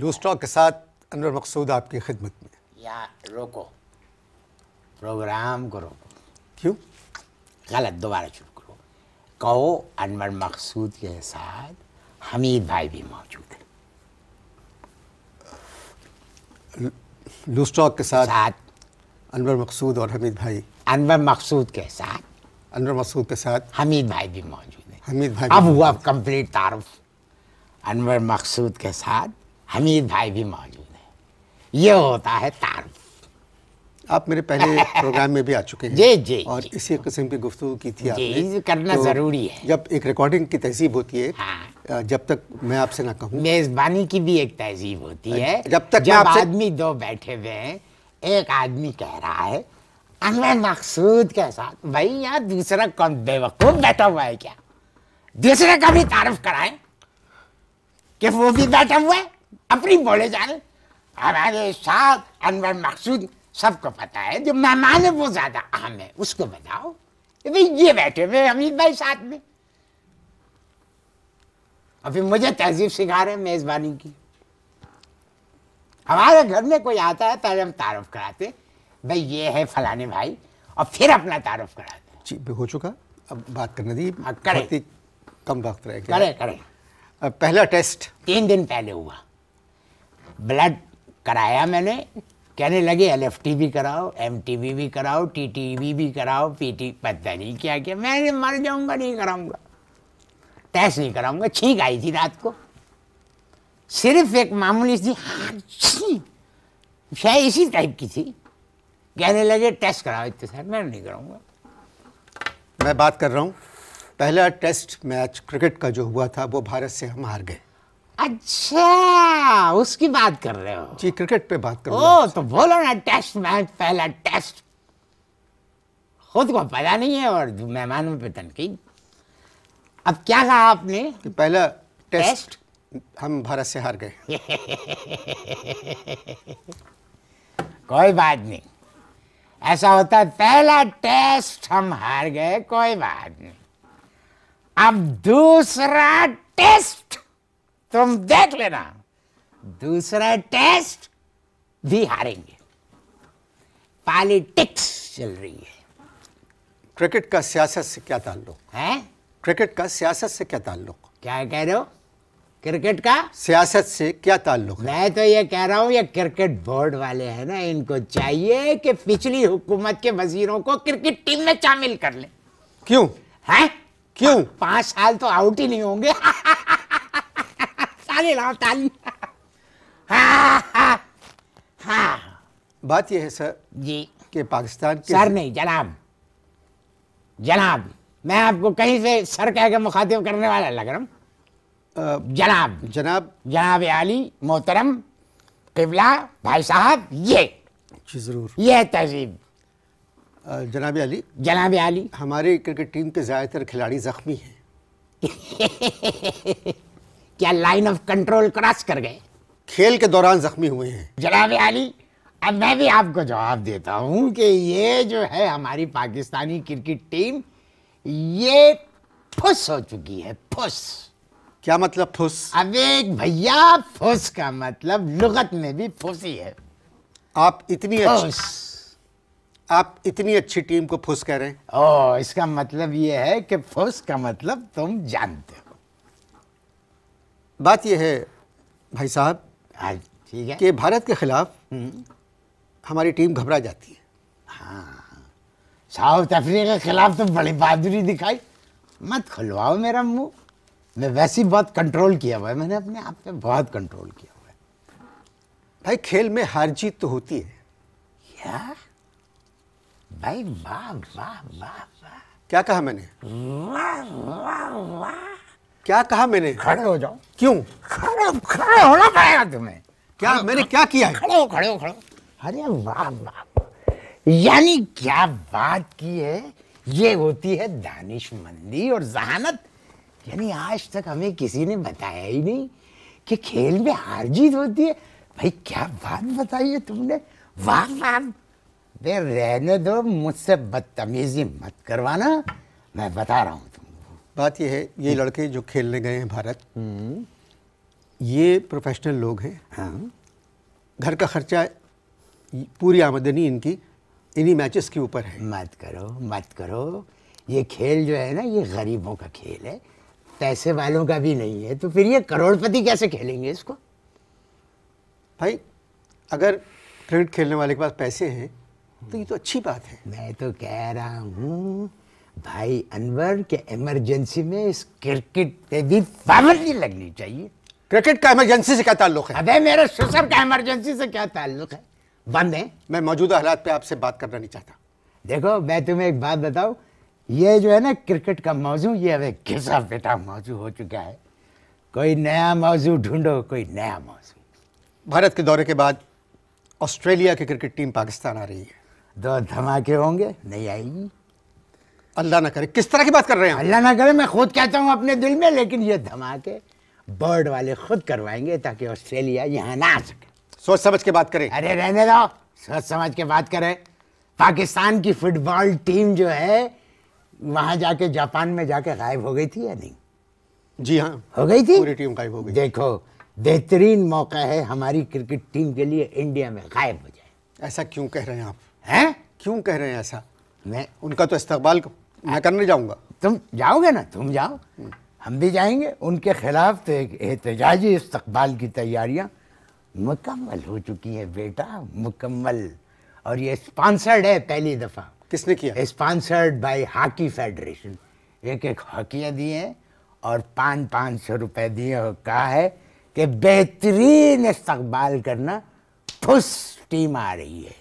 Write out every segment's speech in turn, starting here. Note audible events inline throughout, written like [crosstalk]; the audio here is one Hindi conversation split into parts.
लूस्टॉक के साथ अनवर मकसूद आपकी खिदमत में या रोको प्रोग्राम को रोको क्यों गलत दोबारा शुरू करो कहो अनवर मकसूद के साथ हमीद भाई भी मौजूद है लूस्टॉक के साथ, साथ अनवर मकसूद और हमीद भाई अनवर मकसूद के साथ अनवर मकसूद के साथ हमीद भाई भी मौजूद है हमीद भाई अब हुआ कंप्लीट तारफ अनवर मकसूद के साथ हमीद भाई भी मौजूद है ये होता है तारुफ आप मेरे पहले [laughs] प्रोग्राम में भी आ चुके हैं जी जी और जे, इसी किस्म की गुफ्तु की थी आपने करना तो ज़रूरी है जब एक रिकॉर्डिंग की तहजीब होती है हाँ। जब तक मैं आपसे ना कहूँ मेज़बानी की भी एक तहजीब होती है जब तक जब आदमी दो बैठे हुए हैं एक आदमी कह रहा है अनवर मकसूद के साथ भाई यार दूसरा कौन बेवकूफ़ बैठा हुआ है क्या दूसरे का भी तारफ कराए कि वो भी बैठा हुआ है अपनी बोले जा रहे हमारे साथ अनवर मकसूद सबको पता है जो मेहमान है वो ज़्यादा अहम है उसको बताओ भाई ये बैठे हुए अमित भाई साथ में अभी मुझे तहजीब सिखा रहे मेज़बानी की हमारे घर में कोई आता है पहले हम तारुफ कराते भाई ये है फलाने भाई और फिर अपना तारुफ कराते जी हो चुका अब बात करने दी हाँ, करें कम वक्त रह करें करें पहला टेस्ट तीन दिन पहले हुआ ब्लड कराया मैंने कहने लगे एल भी कराओ एम भी कराओ टी भी कराओ पी टी पता नहीं क्या क्या मैं मर जाऊंगा नहीं कराऊंगा टेस्ट नहीं कराऊंगा छींक आई थी रात को सिर्फ एक मामूली थी शायद इसी टाइप की थी कहने लगे टेस्ट कराओ इतने सर मैं नहीं कराऊंगा मैं बात कर रहा हूँ पहला टेस्ट मैच क्रिकेट का जो हुआ था वो भारत से हम हार गए अच्छा उसकी बात कर रहे हो जी क्रिकेट पे बात कर ओ तो बोलो ना टेस्ट मैच पहला टेस्ट खुद को पता नहीं है और मेहमानों पे तनकीद अब क्या कहा आपने कि पहला टेस्ट, टेस्ट हम भारत से हार गए [laughs] कोई बात नहीं ऐसा होता है पहला टेस्ट हम हार गए कोई बात नहीं अब दूसरा टेस्ट तुम देख लेना दूसरा टेस्ट भी हारेंगे पॉलिटिक्स चल रही है क्रिकेट का सियासत से क्या ताल्लुक है क्रिकेट का सियासत से क्या ताल्लुक क्या कह रहे हो क्रिकेट का सियासत से क्या ताल्लुक मैं तो ये कह रहा हूँ ये क्रिकेट बोर्ड वाले हैं ना इनको चाहिए कि पिछली हुकूमत के वजीरों को क्रिकेट टीम में शामिल कर ले क्यों है क्यों पांच साल तो आउट ही नहीं होंगे [laughs] ताली लगाओ ताली हाँ [laughs] हाँ बात यह है सर जी के पाकिस्तान के सर नहीं जनाब जनाब मैं आपको कहीं से सर कह के मुखातिब करने वाला लग रहा हूँ जनाब जनाब जनाब आली मोहतरम किबला भाई साहब ये जी ज़रूर यह तहजीब जनाब अली जनाब अली हमारे क्रिकेट टीम के ज़्यादातर खिलाड़ी ज़ख्मी हैं [laughs] क्या लाइन ऑफ कंट्रोल क्रॉस कर गए खेल के दौरान जख्मी हुए हैं जनाब अली अब मैं भी आपको जवाब देता हूँ कि ये जो है हमारी पाकिस्तानी क्रिकेट टीम ये फुस हो चुकी है फुस क्या मतलब फुस अब एक भैया फुस का मतलब लुगत में भी फुसी है आप इतनी आप इतनी अच्छी टीम को फुस कह रहे हैं ओ इसका मतलब ये है कि फुस का मतलब तुम जानते हो बात यह है भाई साहब हाँ ठीक है कि भारत के खिलाफ हमारी टीम घबरा जाती है हाँ साउथ अफ्रीका के खिलाफ तो बड़ी बहादुरी दिखाई मत खुलवाओ मेरा मुंह मैं वैसे ही बहुत कंट्रोल किया हुआ है मैंने अपने आप पे बहुत कंट्रोल किया हुआ है भाई खेल में हार जीत तो होती है क्या भाई वाह वाह वाह वाह क्या कहा मैंने वाह वाह वाह क्या कहा मैंने खड़े हो जाओ क्यों खड़े खड़े होना पड़ेगा तुम्हें क्या हाँ, मैंने हाँ। क्या किया खड़े हो खड़े हो खड़े अरे वाह वाह यानी क्या बात की है ये होती है दानिशमंदी और जहानत यानी आज तक हमें किसी ने बताया ही नहीं कि खेल में हार जीत होती है भाई क्या बात बताई है तुमने वाह वाह बे रहने दो मुझसे बदतमीजी मत करवाना मैं बता रहा हूँ बात यह है ये हम्म। लड़के जो खेलने गए हैं भारत हम्म। ये प्रोफेशनल लोग हैं हाँ। घर का खर्चा पूरी आमदनी इनकी इन्हीं मैचेस के ऊपर है मत करो मत करो ये खेल जो है ना ये गरीबों का खेल है पैसे वालों का भी नहीं है तो फिर ये करोड़पति कैसे खेलेंगे इसको भाई अगर क्रिकेट खेलने वाले के पास पैसे हैं तो ये तो अच्छी बात है मैं तो कह रहा हूँ भाई अनवर के इमरजेंसी में इस क्रिकेट पे भी पाबंदी लगनी चाहिए क्रिकेट का इमरजेंसी से क्या ताल्लुक है अबे मेरे ससुर का इमरजेंसी से क्या ताल्लुक है बंद है मैं मौजूदा हालात पे आपसे बात करना नहीं चाहता देखो मैं तुम्हें एक बात बताऊं ये जो है ना क्रिकेट का मौजू ये अब घिसा बेटा मौजू हो चुका है कोई नया मौजू ढूंढो कोई नया मौजू भारत के दौरे के बाद ऑस्ट्रेलिया की क्रिकेट टीम पाकिस्तान आ रही है दो धमाके होंगे नहीं आएगी अल्लाह ना करे किस तरह की बात कर रहे हैं अल्लाह ना करे मैं खुद कहता हूँ अपने दिल में लेकिन ये धमाके बर्ड वाले खुद करवाएंगे ताकि ऑस्ट्रेलिया यहाँ ना आ सके सोच समझ के बात करें अरे रहने दो सोच समझ के बात करें पाकिस्तान की फुटबॉल टीम जो है वहाँ जाके जापान में जाके गायब हो गई थी या नहीं जी हाँ हो गई थी पूरी टीम गायब हो गई देखो बेहतरीन मौका है हमारी क्रिकेट टीम के लिए इंडिया में गायब हो जाए ऐसा क्यों कह रहे हैं आप हैं क्यों कह रहे हैं ऐसा मैं उनका तो इस्तकबाल मैं करने जाऊंगा तुम जाओगे ना तुम जाओ हम्म। हम भी जाएंगे उनके खिलाफ तो एक एहतजाजी इस्तबाल की तैयारियां मुकम्मल हो चुकी है बेटा मुकम्मल और ये स्पॉन्सर्ड है पहली दफ़ा किसने किया स्पॉन्सर्ड बाय हॉकी फेडरेशन एक एक हॉकियाँ दी हैं और पाँच पाँच सौ रुपये दिए और कहा है कि बेहतरीन इस्तबाल करना फुस टीम आ रही है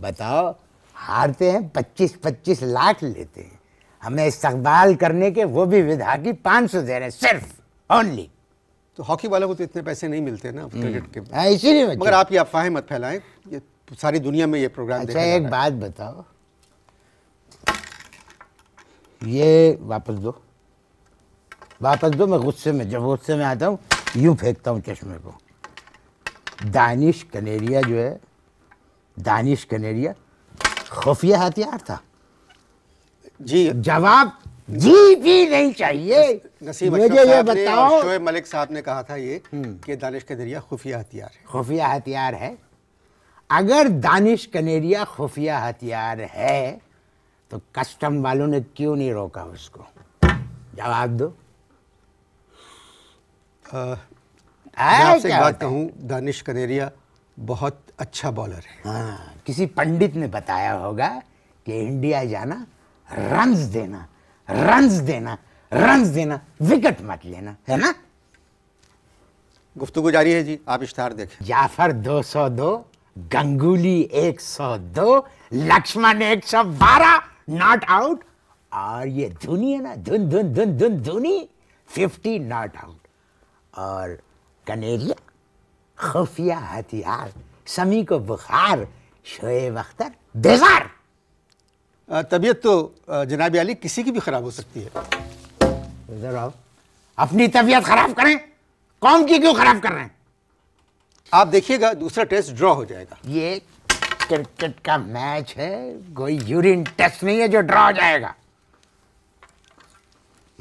बताओ हारते हैं 25-25 लाख लेते हैं हमें इस्तकबाल करने के वो भी विधा की पाँच सौ दे रहे हैं सिर्फ ओनली तो हॉकी वालों को तो इतने पैसे नहीं मिलते ना हम्म। क्रिकेट के हाँ, इसीलिए मगर आप ये अफवाहें मत फैलाएं ये सारी दुनिया में ये प्रोग्राम अच्छा एक बात बताओ ये वापस दो वापस दो मैं गुस्से में जब गुस्से में आता हूँ यूँ फेंकता हूँ चश्मे को दानिश कनेरिया जो है दानिश कनेरिया खुफिया हथियार था जी जवाब जी भी नहीं चाहिए नसीब मुझे ये बताओ शोएब मलिक साहब ने कहा था ये हम्म। कि दानिश कनेरिया खुफिया हथियार है खुफिया हथियार है अगर दानिश कनेरिया खुफिया हथियार है तो कस्टम वालों ने क्यों नहीं रोका उसको जवाब दो आ, मैं आपसे बात कहूँ दानिश कनेरिया बहुत अच्छा बॉलर है हाँ किसी पंडित ने बताया होगा कि इंडिया जाना रन्स देना रन्स देना रन्स देना विकेट मत लेना है ना गुफ्तगु जारी है जी आप इश्तहार देखें जाफर 202 गंगुली 102 लक्ष्मण 112 नॉट आउट और ये धुनी है ना धुन धुन धुन धुन धुनी 50 नॉट आउट और कनेरिया खुफिया हथियार समी को बुखार शोएब अख्तर बेजार तबीयत तो जनाब अली किसी की भी ख़राब हो सकती है इधर अपनी तबीयत ख़राब करें कौन की क्यों ख़राब कर रहे हैं आप देखिएगा दूसरा टेस्ट ड्रॉ हो जाएगा ये क्रिकेट का मैच है कोई यूरिन टेस्ट नहीं है जो ड्रॉ हो जाएगा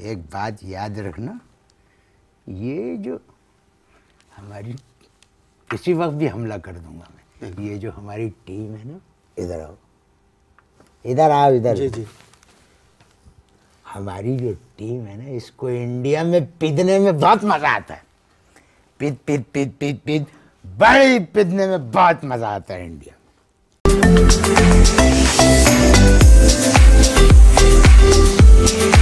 एक बात याद रखना ये जो हमारी किसी वक्त भी हमला कर दूंगा मैं ये जो हमारी टीम है ना इधर आओ इधर आओ इधर जी जी हमारी जो टीम है ना इसको इंडिया में पीदने में बहुत मज़ा आता है पीद पीद पीद पीद पीद बड़ी पीदने में बहुत मज़ा आता है इंडिया में